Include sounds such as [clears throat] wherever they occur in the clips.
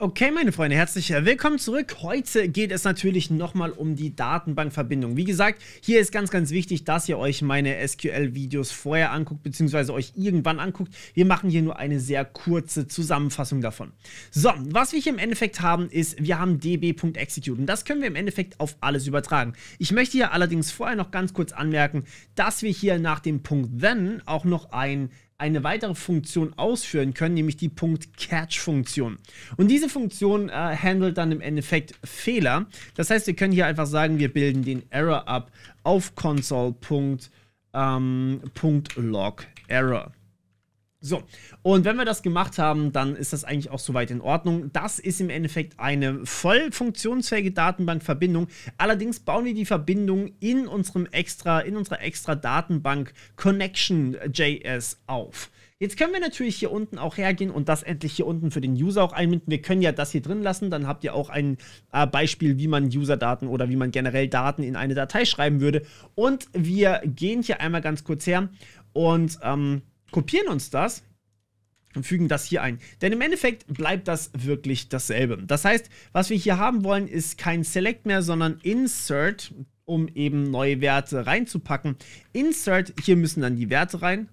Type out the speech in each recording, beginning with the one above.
Okay, meine Freunde, herzlich willkommen zurück. Heute geht es natürlich nochmal um die Datenbankverbindung. Wie gesagt, hier ist ganz, ganz wichtig, dass ihr euch meine SQL-Videos vorher anguckt, beziehungsweise euch irgendwann anguckt. Wir machen hier nur eine sehr kurze Zusammenfassung davon. So, was wir hier im Endeffekt haben, ist, wir haben db.execute und das können wir im Endeffekt auf alles übertragen. Ich möchte hier allerdings vorher noch ganz kurz anmerken, dass wir hier nach dem Punkt then auch noch ein eine weitere Funktion ausführen können, nämlich die Punkt-Catch-Funktion. Und diese Funktion äh, handelt dann im Endeffekt Fehler. Das heißt, wir können hier einfach sagen, wir bilden den Error ab auf console.log.error. ähm, so, und wenn wir das gemacht haben, dann ist das eigentlich auch soweit in Ordnung. Das ist im Endeffekt eine voll funktionsfähige Datenbankverbindung. Allerdings bauen wir die Verbindung in unserem extra, in unserer extra Datenbank Connection.js auf. Jetzt können wir natürlich hier unten auch hergehen und das endlich hier unten für den User auch einbinden. Wir können ja das hier drin lassen, dann habt ihr auch ein äh, Beispiel, wie man User-Daten oder wie man generell Daten in eine Datei schreiben würde. Und wir gehen hier einmal ganz kurz her und ähm, kopieren uns das und fügen das hier ein. Denn im Endeffekt bleibt das wirklich dasselbe. Das heißt, was wir hier haben wollen, ist kein Select mehr, sondern Insert, um eben neue Werte reinzupacken. Insert, hier müssen dann die Werte rein.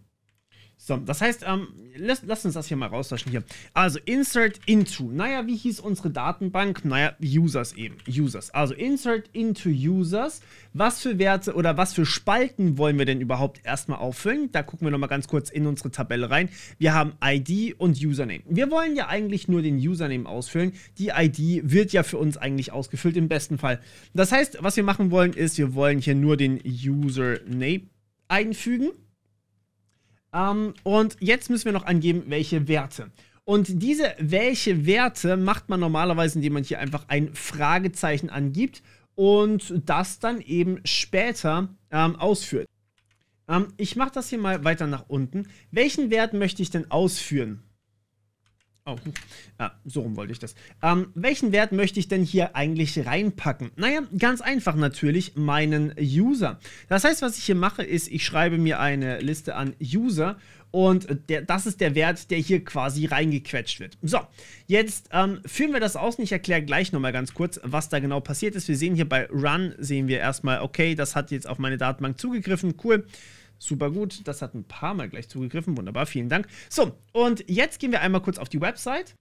So, das heißt, ähm, lass, lass, uns das hier mal rauslöschen hier. Also, insert into. Naja, wie hieß unsere Datenbank? Naja, Users eben. Users. Also, insert into Users. Was für Werte oder was für Spalten wollen wir denn überhaupt erstmal auffüllen? Da gucken wir nochmal ganz kurz in unsere Tabelle rein. Wir haben ID und Username. Wir wollen ja eigentlich nur den Username ausfüllen. Die ID wird ja für uns eigentlich ausgefüllt, im besten Fall. Das heißt, was wir machen wollen, ist, wir wollen hier nur den Username einfügen. Ähm, und jetzt müssen wir noch angeben, welche Werte. Und diese welche Werte macht man normalerweise, indem man hier einfach ein Fragezeichen angibt und das dann eben später ähm, ausführt. Ähm, ich mache das hier mal weiter nach unten. Welchen Wert möchte ich denn ausführen? Oh, hm. ah, so rum wollte ich das. Ähm, welchen Wert möchte ich denn hier eigentlich reinpacken? Naja, ganz einfach natürlich meinen User. Das heißt, was ich hier mache, ist, ich schreibe mir eine Liste an User und äh, der, das ist der Wert, der hier quasi reingequetscht wird. So, jetzt ähm, führen wir das aus und ich erkläre gleich nochmal ganz kurz, was da genau passiert ist. Wir sehen hier bei Run, sehen wir erstmal, okay, das hat jetzt auf meine Datenbank zugegriffen, Cool. Super gut, das hat ein paar Mal gleich zugegriffen. Wunderbar, vielen Dank. So, und jetzt gehen wir einmal kurz auf die Website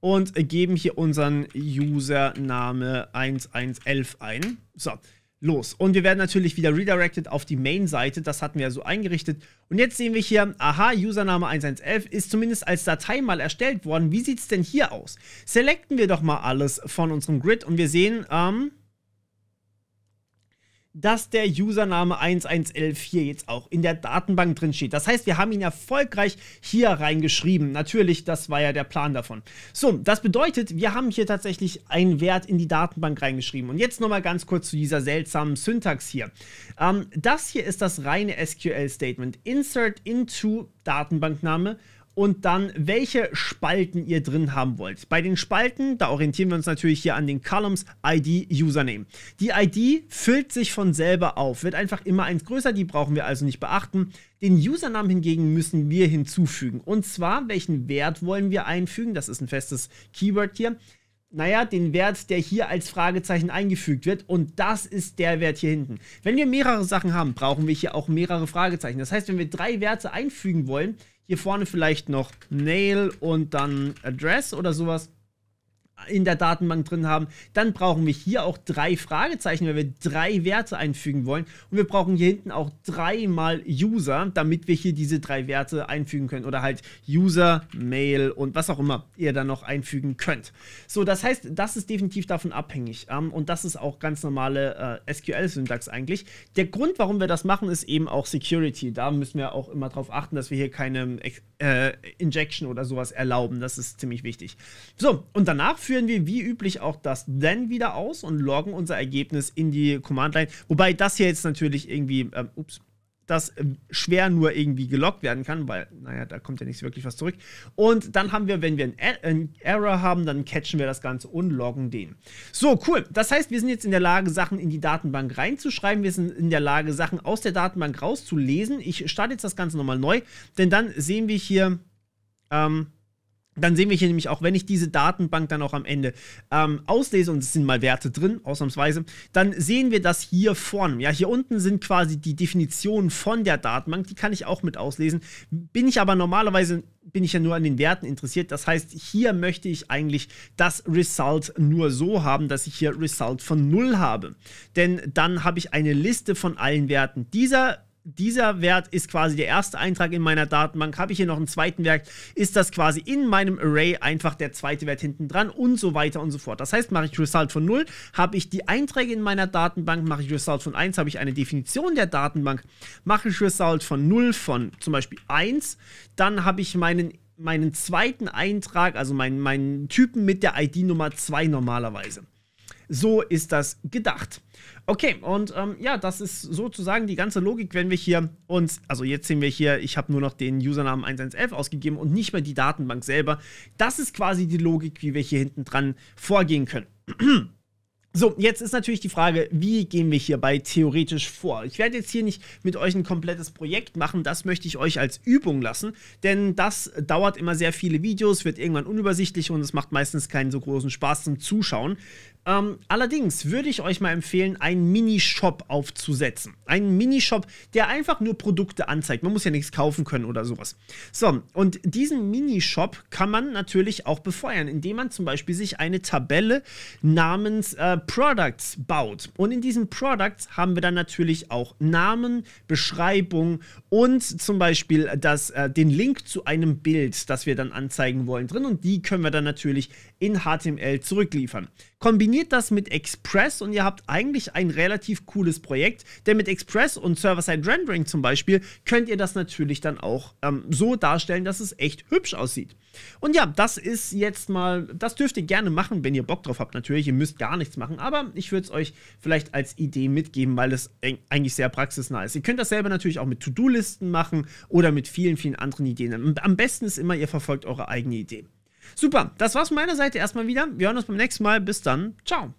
und geben hier unseren Username 1111 ein. So, los. Und wir werden natürlich wieder redirected auf die Main-Seite. Das hatten wir ja so eingerichtet. Und jetzt sehen wir hier, aha, Username 1111 ist zumindest als Datei mal erstellt worden. Wie sieht es denn hier aus? Selecten wir doch mal alles von unserem Grid und wir sehen, ähm, dass der Username 1114 hier jetzt auch in der Datenbank drin steht. Das heißt, wir haben ihn erfolgreich hier reingeschrieben. Natürlich, das war ja der Plan davon. So, das bedeutet, wir haben hier tatsächlich einen Wert in die Datenbank reingeschrieben. Und jetzt nochmal ganz kurz zu dieser seltsamen Syntax hier. Ähm, das hier ist das reine SQL-Statement. Insert into Datenbankname und dann, welche Spalten ihr drin haben wollt. Bei den Spalten, da orientieren wir uns natürlich hier an den Columns ID Username. Die ID füllt sich von selber auf, wird einfach immer eins größer, die brauchen wir also nicht beachten. Den Username hingegen müssen wir hinzufügen. Und zwar, welchen Wert wollen wir einfügen? Das ist ein festes Keyword hier naja, den Wert, der hier als Fragezeichen eingefügt wird. Und das ist der Wert hier hinten. Wenn wir mehrere Sachen haben, brauchen wir hier auch mehrere Fragezeichen. Das heißt, wenn wir drei Werte einfügen wollen, hier vorne vielleicht noch Nail und dann Address oder sowas in der Datenbank drin haben, dann brauchen wir hier auch drei Fragezeichen, wenn wir drei Werte einfügen wollen. Und wir brauchen hier hinten auch dreimal User, damit wir hier diese drei Werte einfügen können. Oder halt User, Mail und was auch immer ihr dann noch einfügen könnt. So, das heißt, das ist definitiv davon abhängig. Ähm, und das ist auch ganz normale äh, SQL-Syntax eigentlich. Der Grund, warum wir das machen, ist eben auch Security. Da müssen wir auch immer darauf achten, dass wir hier keine äh, Injection oder sowas erlauben. Das ist ziemlich wichtig. So, und danach führen wir wie üblich auch das Then wieder aus und loggen unser Ergebnis in die Command-Line. Wobei das hier jetzt natürlich irgendwie, ähm, ups, das ähm, schwer nur irgendwie geloggt werden kann, weil, naja, da kommt ja nichts wirklich was zurück. Und dann haben wir, wenn wir einen Error haben, dann catchen wir das Ganze und loggen den. So, cool. Das heißt, wir sind jetzt in der Lage, Sachen in die Datenbank reinzuschreiben. Wir sind in der Lage, Sachen aus der Datenbank rauszulesen. Ich starte jetzt das Ganze nochmal neu, denn dann sehen wir hier, ähm, dann sehen wir hier nämlich auch, wenn ich diese Datenbank dann auch am Ende ähm, auslese, und es sind mal Werte drin, ausnahmsweise, dann sehen wir das hier vorne. Ja, hier unten sind quasi die Definitionen von der Datenbank, die kann ich auch mit auslesen. Bin ich aber normalerweise, bin ich ja nur an den Werten interessiert. Das heißt, hier möchte ich eigentlich das Result nur so haben, dass ich hier Result von 0 habe. Denn dann habe ich eine Liste von allen Werten. Dieser dieser Wert ist quasi der erste Eintrag in meiner Datenbank. Habe ich hier noch einen zweiten Wert, ist das quasi in meinem Array einfach der zweite Wert hinten dran und so weiter und so fort. Das heißt, mache ich Result von 0, habe ich die Einträge in meiner Datenbank, mache ich Result von 1, habe ich eine Definition der Datenbank, mache ich Result von 0 von zum Beispiel 1, dann habe ich meinen meinen zweiten Eintrag, also meinen, meinen Typen mit der ID-Nummer 2 normalerweise. So ist das gedacht. Okay, und ähm, ja, das ist sozusagen die ganze Logik, wenn wir hier uns, also jetzt sehen wir hier, ich habe nur noch den Usernamen 111 ausgegeben und nicht mehr die Datenbank selber. Das ist quasi die Logik, wie wir hier hinten dran vorgehen können. [clears throat] So, jetzt ist natürlich die Frage, wie gehen wir hierbei theoretisch vor? Ich werde jetzt hier nicht mit euch ein komplettes Projekt machen, das möchte ich euch als Übung lassen, denn das dauert immer sehr viele Videos, wird irgendwann unübersichtlich und es macht meistens keinen so großen Spaß zum Zuschauen. Ähm, allerdings würde ich euch mal empfehlen, einen Minishop aufzusetzen. Einen Minishop, der einfach nur Produkte anzeigt. Man muss ja nichts kaufen können oder sowas. So, und diesen Minishop kann man natürlich auch befeuern, indem man zum Beispiel sich eine Tabelle namens äh, Products baut. Und in diesen Products haben wir dann natürlich auch Namen, Beschreibung und zum Beispiel das, äh, den Link zu einem Bild, das wir dann anzeigen wollen, drin. Und die können wir dann natürlich in HTML zurückliefern. Kombiniert kombiniert das mit Express und ihr habt eigentlich ein relativ cooles Projekt. Denn mit Express und Server-Side-Rendering zum Beispiel könnt ihr das natürlich dann auch ähm, so darstellen, dass es echt hübsch aussieht. Und ja, das ist jetzt mal, das dürft ihr gerne machen, wenn ihr Bock drauf habt. Natürlich, ihr müsst gar nichts machen, aber ich würde es euch vielleicht als Idee mitgeben, weil es eigentlich sehr praxisnah ist. Ihr könnt das selber natürlich auch mit To-Do-Listen machen oder mit vielen, vielen anderen Ideen. Am besten ist immer, ihr verfolgt eure eigene Idee. Super, das war's von meiner Seite erstmal wieder. Wir hören uns beim nächsten Mal. Bis dann. Ciao.